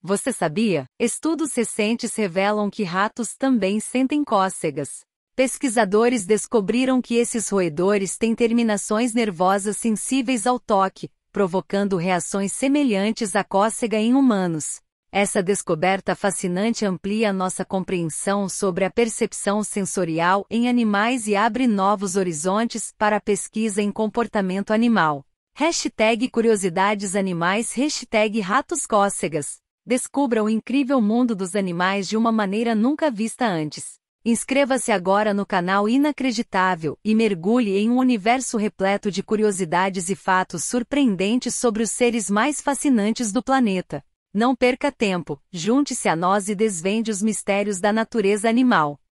Você sabia? Estudos recentes revelam que ratos também sentem cócegas. Pesquisadores descobriram que esses roedores têm terminações nervosas sensíveis ao toque, provocando reações semelhantes à cócega em humanos. Essa descoberta fascinante amplia nossa compreensão sobre a percepção sensorial em animais e abre novos horizontes para a pesquisa em comportamento animal. Hashtag curiosidades animais, hashtag ratos cócegas. Descubra o incrível mundo dos animais de uma maneira nunca vista antes. Inscreva-se agora no canal Inacreditável e mergulhe em um universo repleto de curiosidades e fatos surpreendentes sobre os seres mais fascinantes do planeta. Não perca tempo, junte-se a nós e desvende os mistérios da natureza animal.